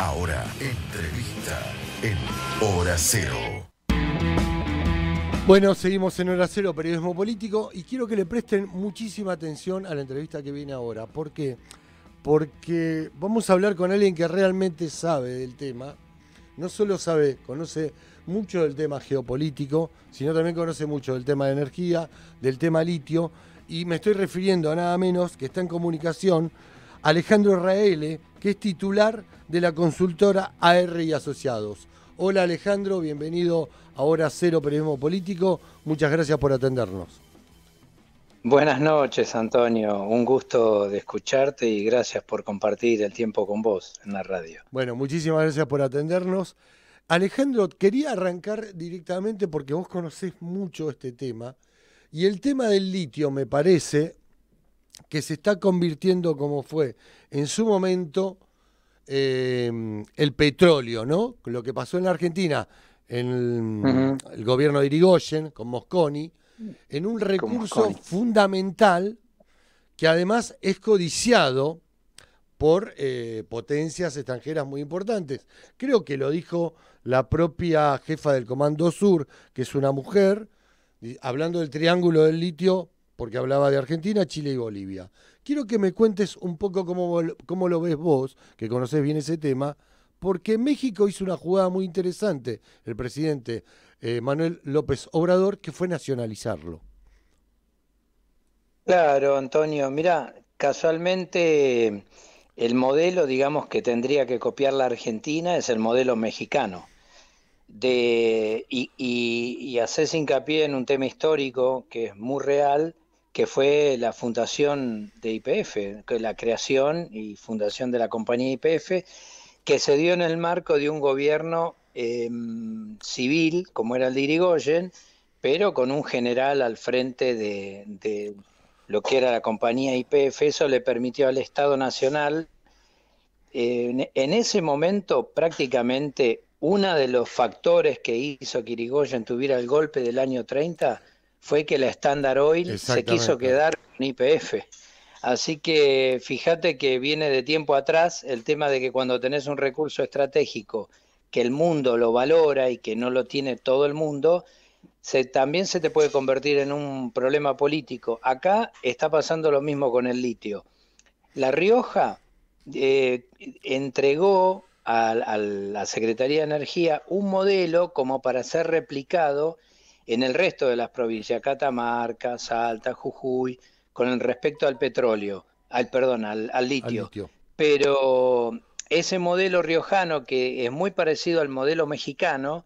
Ahora, entrevista en Hora Cero. Bueno, seguimos en Hora Cero, periodismo político, y quiero que le presten muchísima atención a la entrevista que viene ahora. ¿Por qué? Porque vamos a hablar con alguien que realmente sabe del tema. No solo sabe, conoce mucho del tema geopolítico, sino también conoce mucho del tema de energía, del tema litio, y me estoy refiriendo a nada menos que está en comunicación Alejandro Raele, que es titular de la consultora AR y Asociados. Hola Alejandro, bienvenido a Hora Cero Periodismo Político. Muchas gracias por atendernos. Buenas noches, Antonio. Un gusto de escucharte y gracias por compartir el tiempo con vos en la radio. Bueno, muchísimas gracias por atendernos. Alejandro, quería arrancar directamente porque vos conocés mucho este tema y el tema del litio me parece que se está convirtiendo como fue en su momento em, el petróleo, ¿no? Lo que pasó en la Argentina, en el, gobierno de Irigoyen, con Mosconi, en un recurso fundamental que además es codiciado por eh, potencias extranjeras muy importantes. Creo que lo dijo la propia jefa del Comando Sur, que es una mujer, hablando del triángulo del litio, porque hablaba de Argentina, Chile y Bolivia. Quiero que me cuentes un poco cómo, cómo lo ves vos, que conoces bien ese tema, porque México hizo una jugada muy interesante, el presidente eh, Manuel López Obrador, que fue nacionalizarlo. Claro, Antonio, mira, casualmente el modelo, digamos, que tendría que copiar la Argentina es el modelo mexicano. De, y, y, y haces hincapié en un tema histórico que es muy real, que fue la fundación de IPF, la creación y fundación de la compañía IPF, que se dio en el marco de un gobierno em, civil, como era el de Irigoyen, pero con un general al frente de, lo que era la compañía IPF. Eso le permitió al Estado Nacional, en, en ese momento prácticamente uno de los factores que hizo que Irigoyen tuviera el golpe del año 30 fue que la Standard Oil se quiso quedar con IPF. Así que fíjate que viene de tiempo atrás el tema de que cuando tenés un recurso estratégico que el mundo lo valora y que no lo tiene todo el mundo, se, también se te puede convertir en un problema político. Acá está pasando lo mismo con el litio. La Rioja eh, entregó a la Secretaría de Energía un modelo como para ser replicado en el resto de las provincias, Catamarca, Salta, Jujuy, con respecto al petróleo, al perdón, al, litio. Pero ese modelo riojano, que es muy parecido al modelo mexicano,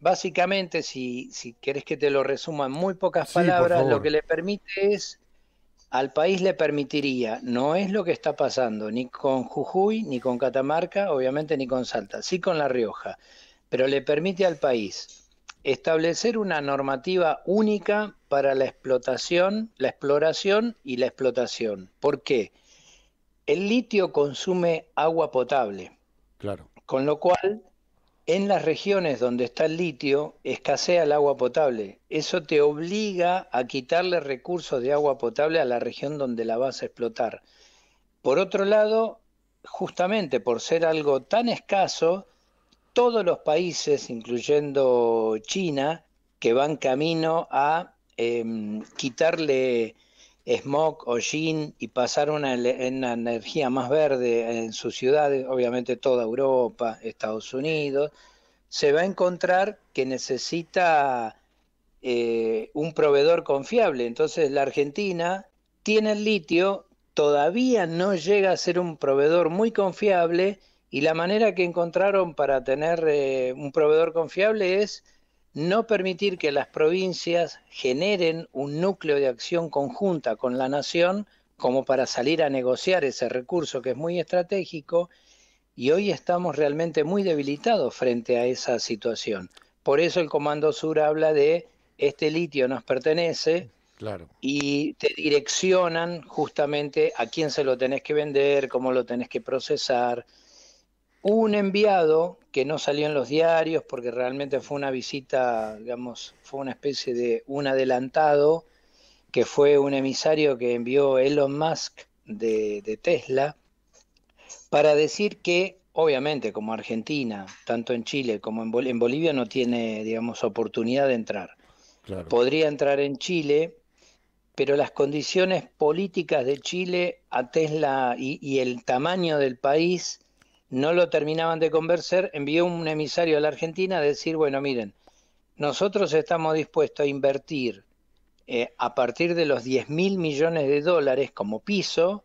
básicamente, si, si querés que te lo resuma en muy pocas palabras, lo que le permite es, al país le permitiría, no es lo que está pasando, ni con Jujuy, ni con Catamarca, obviamente ni con Salta, sí con La Rioja, pero le permite al país establecer una normativa única para la explotación, la exploración y la explotación. ¿Por qué? El litio consume agua potable. Claro. Con lo cual, en las regiones donde está el litio, escasea el agua potable. Eso te obliga a quitarle recursos de agua potable a la región donde la vas a explotar. Por otro lado, justamente por ser algo tan escaso, todos los países, incluyendo China, que van camino a em, quitarle smog o Gin y pasar una, una, energía más verde en sus ciudades, obviamente toda Europa, Estados Unidos, se va a encontrar que necesita eh, un proveedor confiable. Entonces la Argentina tiene el litio, todavía no llega a ser un proveedor muy confiable y la manera que encontraron para tener eh, un proveedor confiable es no permitir que las provincias generen un núcleo de acción conjunta con la nación como para salir a negociar ese recurso que es muy estratégico y hoy estamos realmente muy debilitados frente a esa situación. Por eso el Comando Sur habla de este litio nos pertenece claro. y te direccionan justamente a quién se lo tenés que vender, cómo lo tenés que procesar, un enviado que no salió en los diarios porque realmente fue una visita, digamos, fue una especie de un adelantado, que fue un emisario que envió Elon Musk de, Tesla para decir que, obviamente, como Argentina, tanto en Chile como en, Bolivia, no tiene, digamos, oportunidad de entrar. Podría entrar en Chile, pero las condiciones políticas de Chile a Tesla y el tamaño del país no lo terminaban de conversar, envió un emisario a la Argentina a decir, bueno, miren, nosotros estamos dispuestos a invertir eh, a partir de los 10 mil millones de dólares como piso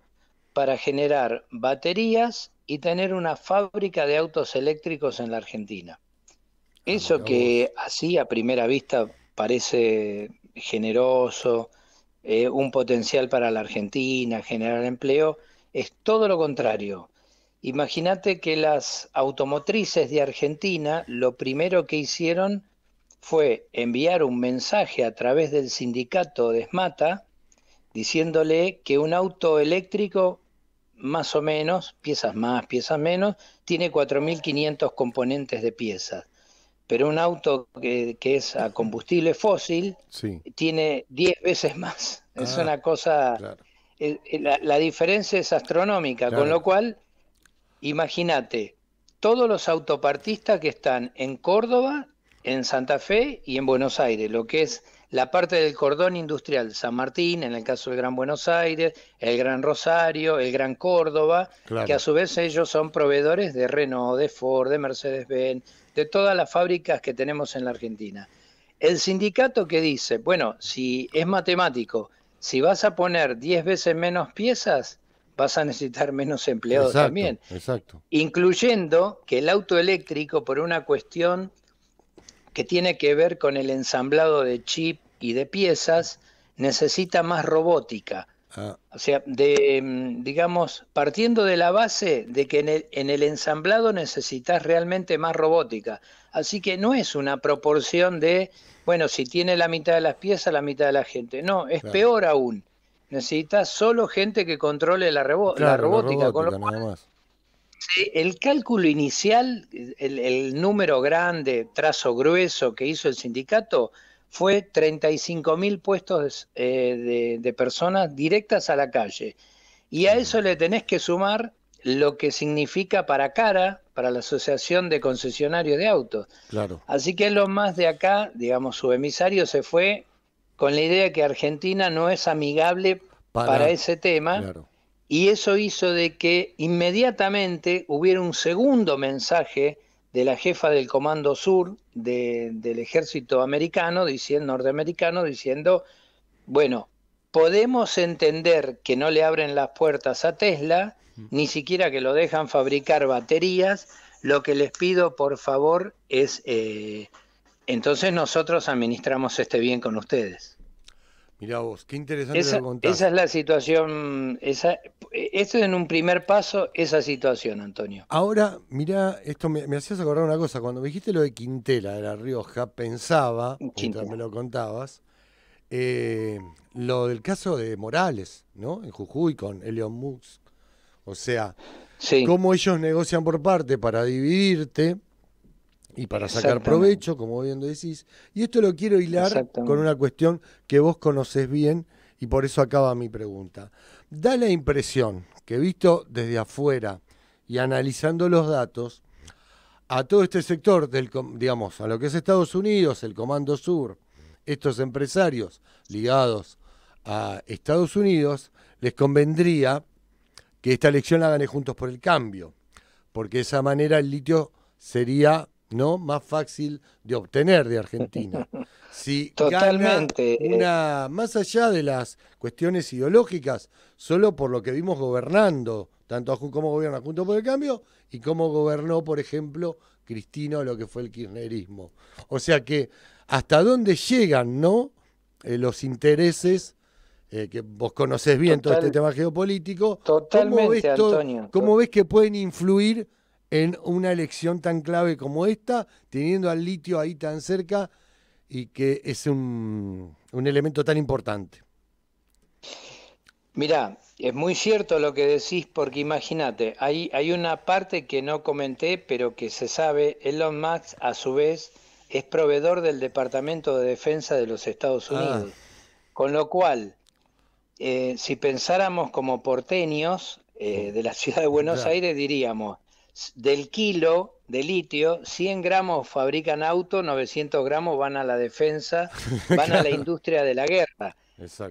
para generar baterías y tener una fábrica de autos eléctricos en la Argentina. Ah, Eso que así a primera vista parece generoso, eh, un potencial para la Argentina, generar empleo, es todo lo contrario Imagínate que las automotrices de Argentina lo primero que hicieron fue enviar un mensaje a través del sindicato de diciéndole que un auto eléctrico, más o menos, piezas más, piezas menos, tiene 4.500 componentes de piezas. Pero un auto que, es a combustible fósil tiene 10 veces más. es ah, una cosa... Eh, eh, la, diferencia es astronómica, con lo cual Imagínate, todos los autopartistas que están en Córdoba, en Santa Fe y en Buenos Aires, lo que es la parte del cordón industrial, San Martín, en el caso del Gran Buenos Aires, el Gran Rosario, el Gran Córdoba, que a su vez ellos son proveedores de Renault, de Ford, de Mercedes-Benz, de todas las fábricas que tenemos en la Argentina. El sindicato que dice, bueno, si es matemático, si vas a poner 10 veces menos piezas, vas a necesitar menos empleados también. Exacto. Incluyendo que el auto eléctrico, por una cuestión que tiene que ver con el ensamblado de chip y de piezas, necesita más robótica. Ah. O sea, de, mm, digamos, partiendo de la base de que en el, ensamblado necesitas realmente más robótica. Así que no es una proporción de, bueno, si tiene la mitad de las piezas, la mitad de la gente. No, es peor aún necesitas solo gente que controle la, robótica. con el cálculo inicial, el, número grande, trazo grueso que hizo el sindicato, fue 35 mil puestos eh, de, personas directas a la calle. Y a eso le tenés que sumar lo que significa para cara, para la Asociación de Concesionarios de Autos. Claro. Así que lo más de acá, digamos, su emisario se fue con la idea de que Argentina no es amigable para, ese tema. Y eso hizo de que inmediatamente hubiera un segundo mensaje de la jefa del Comando Sur del ejército americano, diciendo, norteamericano, diciendo, bueno, podemos entender que no le abren las puertas a Tesla, mm. ni siquiera que lo dejan fabricar baterías, lo que les pido por favor es eh, entonces nosotros administramos este bien con ustedes. Mirá vos, qué interesante esa, Esa es la situación, esa, esto es en un primer paso, esa situación, Antonio. Ahora, mirá, esto me, hacías acordar una cosa, cuando me dijiste lo de Quintela de La Rioja, pensaba, mientras me lo contabas, eh, lo del caso de Morales, ¿no? En Jujuy con Elon Musk. O sea, cómo ellos negocian por parte para dividirte, y para sacar provecho, como bien decís. Y esto lo quiero hilar con una cuestión que vos conocés bien y por eso acaba mi pregunta. Da la impresión que visto desde afuera y analizando los datos, a todo este sector, del, digamos, a lo que es Estados Unidos, el Comando Sur, estos empresarios ligados a Estados Unidos, les convendría que esta elección la gane juntos por el cambio, porque de esa manera el litio sería ¿no? Más fácil de obtener de Argentina. Si Totalmente. una, más allá de las cuestiones ideológicas, solo por lo que vimos gobernando, tanto como gobierna Junto por el Cambio y cómo gobernó, por ejemplo, Cristina lo que fue el kirchnerismo. O sea que hasta dónde llegan, ¿no? Eh, los intereses eh, que vos conocés bien todo este tema geopolítico. Totalmente, Antonio. ¿Cómo ves que pueden influir en una elección tan clave como esta, teniendo al litio ahí tan cerca y que es un, elemento tan importante? Mirá, es muy cierto lo que decís porque imagínate, hay, hay una parte que no comenté, pero que se sabe, Elon Musk a su vez es proveedor del Departamento de Defensa de los Estados ah. Unidos. Con lo cual, eh, si pensáramos como porteños eh, de la ciudad de Buenos Aires, diríamos, del kilo de litio, 100 gramos fabrican auto, 900 gramos van a la defensa, van a la industria de la guerra.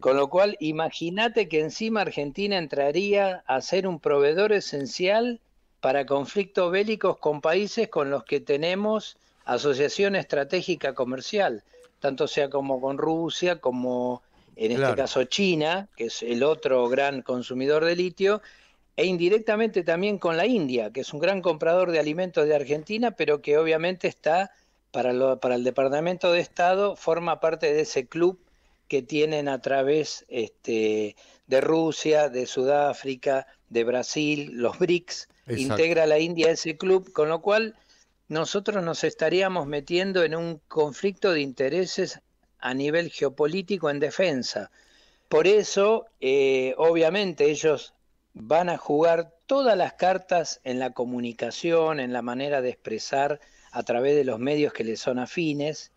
Con lo cual, imagínate que encima Argentina entraría a ser un proveedor esencial para conflictos bélicos con países con los que tenemos asociación estratégica comercial, tanto sea como con Rusia, como en este caso China, que es el otro gran consumidor de litio, e indirectamente también con la India, que es un gran comprador de alimentos de Argentina, pero que obviamente está, para, para el Departamento de Estado, forma parte de ese club que tienen a través este, de Rusia, de Sudáfrica, de Brasil, los BRICS, integra la India a ese club, con lo cual nosotros nos estaríamos metiendo en un conflicto de intereses a nivel geopolítico en defensa. Por eso, eh, obviamente, ellos van a jugar todas las cartas en la comunicación, en la manera de expresar a través de los medios que les son afines,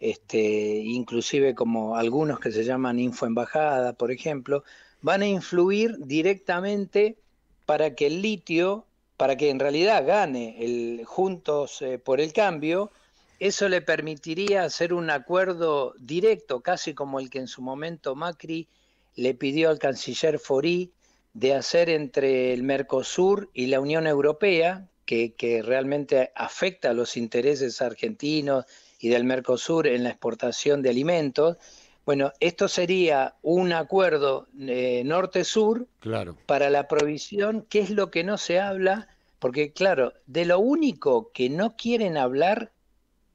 este, inclusive como algunos que se llaman infoembajada, por ejemplo, van a influir directamente para que el litio, para que en realidad gane el Juntos eh, por el Cambio, eso le permitiría hacer un acuerdo directo, casi como el que en su momento Macri le pidió al canciller Forí de hacer entre el Mercosur y la Unión Europea, que, realmente afecta a los intereses argentinos y del Mercosur en la exportación de alimentos, bueno, esto sería un acuerdo eh, norte-sur claro. para la provisión, que es lo que no se habla, porque claro, de lo único que no quieren hablar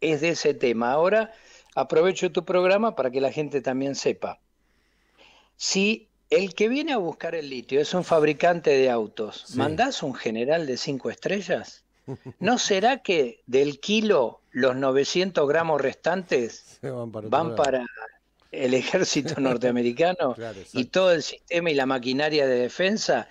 es de ese tema. Ahora aprovecho tu programa para que la gente también sepa. Si el que viene a buscar el litio es un fabricante de autos. ¿Mandás un general de cinco estrellas? ¿No será que del kilo los 900 gramos restantes van, para, el ejército norteamericano y todo el sistema y la maquinaria de defensa?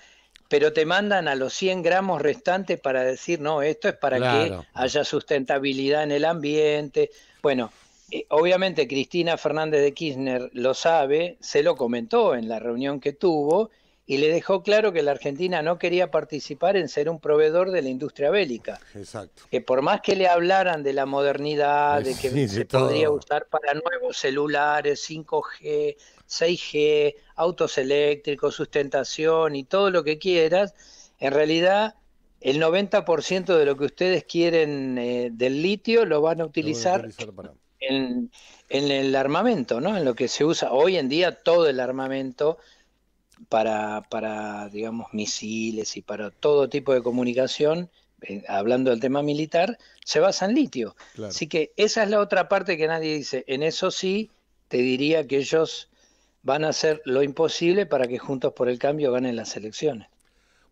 Pero te mandan a los 100 gramos restantes para decir, no, esto es para que haya sustentabilidad en el ambiente. Bueno, eh, obviamente Cristina Fernández de Kirchner lo sabe, se lo comentó en la reunión que tuvo y le dejó claro que la Argentina no quería participar en ser un proveedor de la industria bélica. Exacto. Que por más que le hablaran de la modernidad, de que se podría usar para nuevos celulares, 5G, 6G, autos eléctricos, sustentación y todo lo que quieras, en realidad el 90% de lo que ustedes quieren eh, del litio lo van a utilizar, en, el armamento, ¿no? En lo que se usa hoy en día todo el armamento para, para digamos, misiles y para todo tipo de comunicación, eh, hablando del tema militar, se basa en litio. Así que esa es la otra parte que nadie dice. En eso sí, te diría que ellos van a hacer lo imposible para que Juntos por el Cambio ganen las elecciones.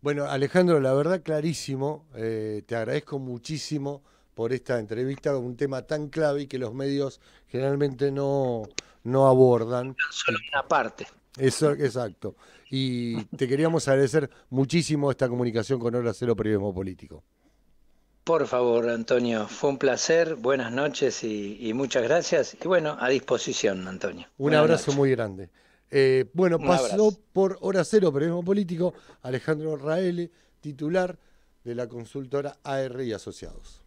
Bueno, Alejandro, la verdad clarísimo, eh, te agradezco muchísimo por esta entrevista con un tema tan clave y que los medios generalmente no, no abordan. Solo una parte. Eso, exacto. Y te queríamos agradecer muchísimo esta comunicación con Hora Cero Periodismo Político. Por favor, Antonio, fue un placer, buenas noches y, muchas gracias. Y bueno, a disposición, Antonio. Un abrazo muy grande. Eh, bueno, pasó por Hora Cero Periodismo Político Alejandro Raele, titular de la consultora AR y Asociados.